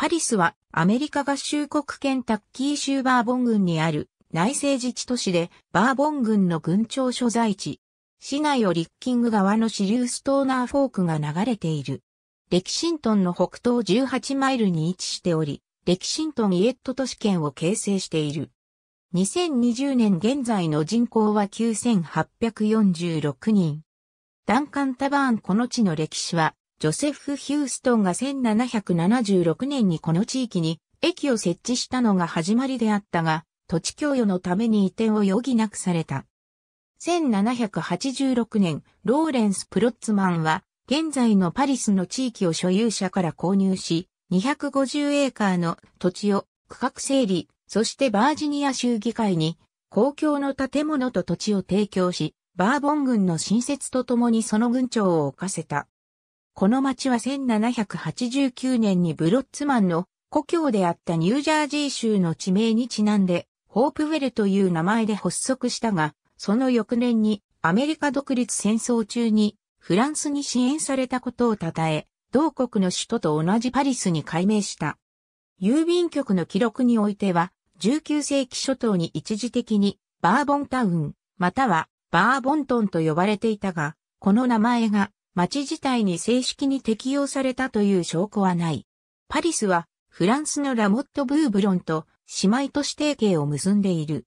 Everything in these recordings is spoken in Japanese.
パリスはアメリカ合衆国県タッキー州バーボン郡にある内政自治都市でバーボン郡の郡庁所在地。市内をリッキング側の支流ストーナーフォークが流れている。レキシントンの北東18マイルに位置しており、レキシントンイエット都市圏を形成している。2020年現在の人口は9846人。ダンカン・タバーンこの地の歴史はジョセフ・ヒューストンが1776年にこの地域に駅を設置したのが始まりであったが、土地供与のために移転を余儀なくされた。1786年、ローレンス・プロッツマンは、現在のパリスの地域を所有者から購入し、250エーカーの土地を区画整理、そしてバージニア州議会に公共の建物と土地を提供し、バーボン軍の新設とともにその軍長を置かせた。この町は1789年にブロッツマンの故郷であったニュージャージー州の地名にちなんで、ホープウェルという名前で発足したが、その翌年にアメリカ独立戦争中にフランスに支援されたことを称え、同国の首都と同じパリスに改名した。郵便局の記録においては、19世紀初頭に一時的にバーボンタウン、またはバーボントンと呼ばれていたが、この名前が町自体に正式に適用されたという証拠はない。パリスは、フランスのラモット・ブーブロンと姉妹都市提携を結んでいる。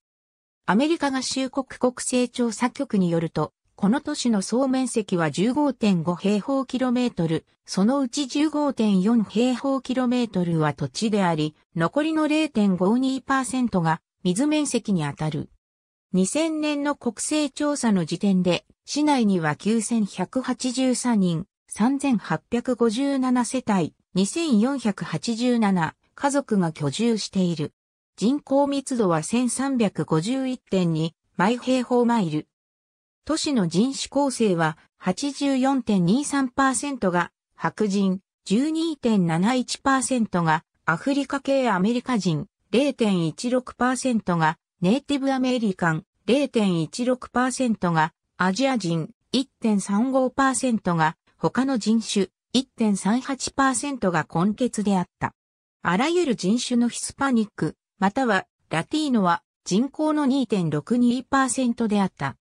アメリカ合衆国国勢調査局によると、この都市の総面積は15.5平方キロメートル、そのうち15.4平方キロメートルは土地であり、残りの0.52%が水面積にあたる。2000年の国勢調査の時点で、市内には9183人、3857世帯、2487家族が居住している。人口密度は1351.2毎平方マイル。都市の人種構成は84.23%が白人、12.71%がアフリカ系アメリカ人、0.16%がネイティブアメリカン0.16%がアジア人1.35%が他の人種1.38%が根血であった。あらゆる人種のヒスパニック、またはラティーノは人口の2.62%であった。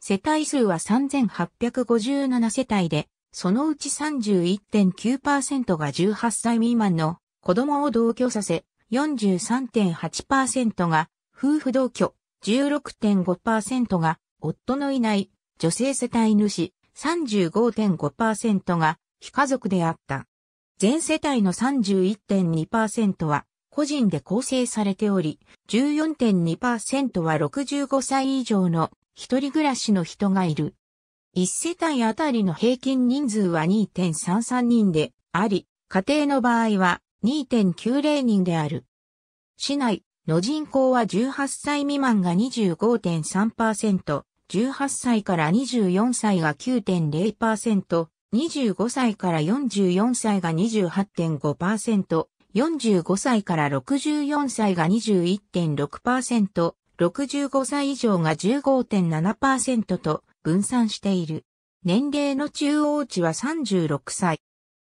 世帯数は3857世帯で、そのうち31.9%が18歳未満の子供を同居させ、43.8%が夫婦同居、16.5%が、夫のいない女性世帯主、35.5%が非家族であった。全世帯の31.2%は個人で構成されており、14.2%は65歳以上の一人暮らしの人がいる。一世帯あたりの平均人数は2.33人であり、家庭の場合は2.90人である。市内、の人口は18歳未満が25.3%、18歳から24歳が9.0%、25歳から44歳が28.5%、45歳から64歳が21.6%、65歳以上が15.7%と分散している。年齢の中央値は36歳。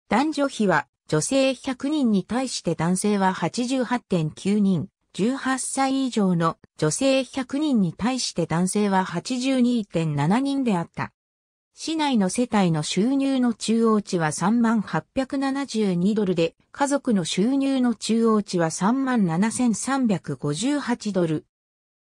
男女比は女性100人に対して男性は88.9人。18歳以上の女性100人に対して男性は82.7人であった。市内の世帯の収入の中央値は3872ドルで、家族の収入の中央値は37358ドル。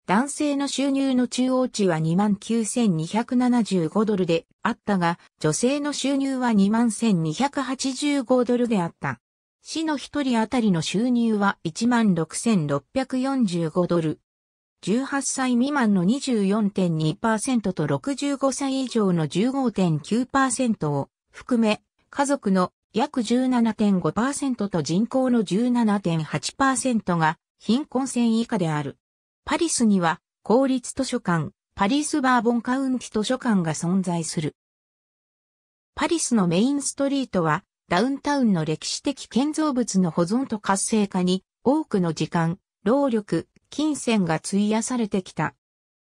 男性の収入の中央値は29,275ドルであったが、女性の収入は21,285ドルであった。市の一人当たりの収入は16,645ドル。18歳未満の24.2%と65歳以上の15.9%を含め、家族の約17.5%と人口の17.8%が貧困線以下である。パリスには公立図書館、パリスバーボンカウンティ図書館が存在する。パリスのメインストリートはダウンタウンの歴史的建造物の保存と活性化に多くの時間、労力、金銭が費やされてきた。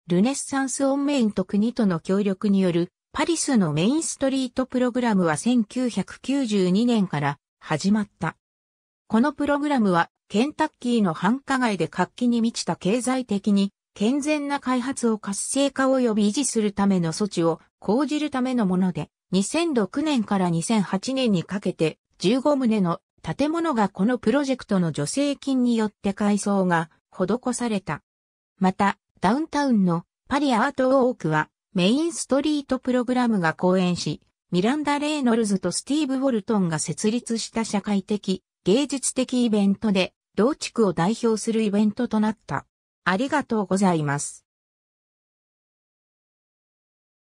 ルネッサンスオンメインと国との協力によるパリスのメインストリートプログラムは1992年から始まった。このプログラムはケンタッキーの繁華街で活気に満ちた経済的に健全な開発を活性化及び維持するための措置を講じるためのもので、2006年から2008年にかけて15棟の建物がこのプロジェクトの助成金によって改装が施された。また、ダウンタウンのパリアートウォークはメインストリートプログラムが講演し、ミランダ・レイノルズとスティーブ・ウォルトンが設立した社会的、芸術的イベントで、同地区を代表するイベントとなった。ありがとうございます。